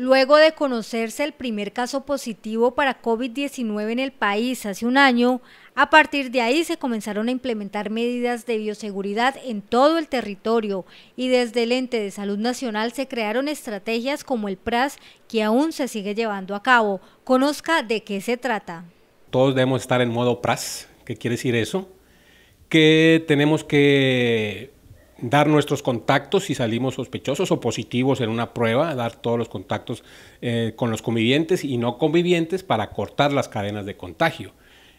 Luego de conocerse el primer caso positivo para COVID-19 en el país hace un año, a partir de ahí se comenzaron a implementar medidas de bioseguridad en todo el territorio y desde el ente de salud nacional se crearon estrategias como el PRAS que aún se sigue llevando a cabo. Conozca de qué se trata. Todos debemos estar en modo PRAS, ¿qué quiere decir eso? Que tenemos que dar nuestros contactos si salimos sospechosos o positivos en una prueba, dar todos los contactos eh, con los convivientes y no convivientes para cortar las cadenas de contagio.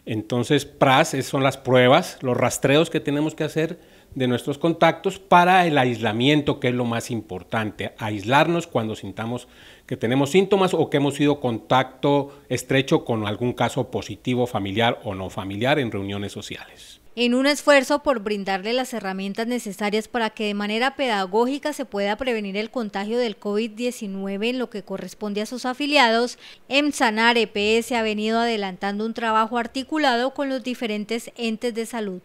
Entonces, PRAS son las pruebas, los rastreos que tenemos que hacer de nuestros contactos para el aislamiento, que es lo más importante, aislarnos cuando sintamos que tenemos síntomas o que hemos sido contacto estrecho con algún caso positivo familiar o no familiar en reuniones sociales en un esfuerzo por brindarle las herramientas necesarias para que de manera pedagógica se pueda prevenir el contagio del COVID-19 en lo que corresponde a sus afiliados, EMSANAR EPS ha venido adelantando un trabajo articulado con los diferentes entes de salud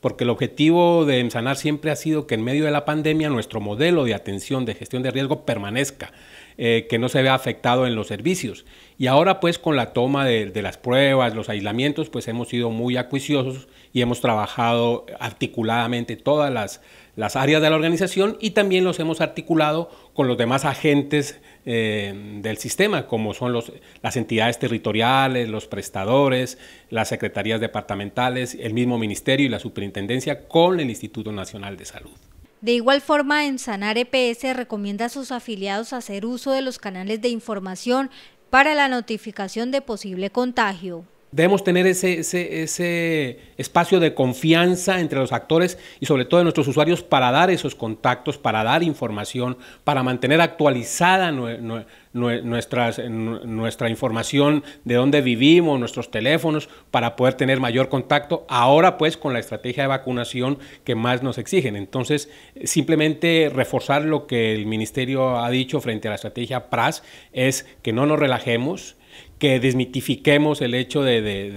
porque el objetivo de EMSANAR siempre ha sido que en medio de la pandemia nuestro modelo de atención de gestión de riesgo permanezca. Eh, que no se vea afectado en los servicios. Y ahora pues con la toma de, las pruebas, los aislamientos, pues hemos sido muy acuiciosos y hemos trabajado articuladamente todas las, áreas de la organización y también los hemos articulado con los demás agentes eh, del sistema, como son las entidades territoriales, los prestadores, las secretarías departamentales, el mismo ministerio y la superintendencia con el Instituto Nacional de Salud. De igual forma, en Sanar EPS recomienda a sus afiliados hacer uso de los canales de información para la notificación de posible contagio debemos tener ese, ese, ese, espacio de confianza entre los actores y sobre todo de nuestros usuarios para dar esos contactos, para dar información, para mantener actualizada nuestra información de dónde vivimos, nuestros teléfonos, para poder tener mayor contacto ahora pues con la estrategia de vacunación que más nos exigen. Entonces, simplemente reforzar lo que el ministerio ha dicho frente a la estrategia PRAS es que no nos relajemos, que desmitifiquemos el hecho del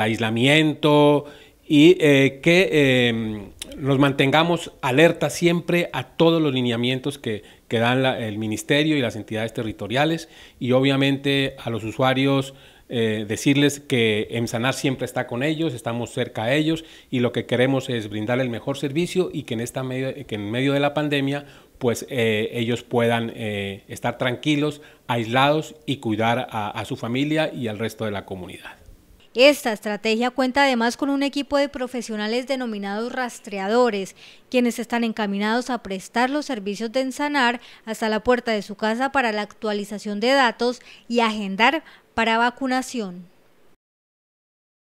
aislamiento y eh, que nos em, mantengamos alerta siempre a todos los lineamientos que, dan el ministerio y las entidades territoriales y obviamente a los usuarios eh, decirles que EMSANAR siempre está con ellos, estamos cerca a ellos y lo que queremos es brindar el mejor servicio y que en, esta medio, que en medio de la pandemia pues eh, ellos puedan eh, estar tranquilos, aislados y cuidar a, a su familia y al resto de la comunidad. Esta estrategia cuenta además con un equipo de profesionales denominados rastreadores, quienes están encaminados a prestar los servicios de Ensanar hasta la puerta de su casa para la actualización de datos y agendar para vacunación.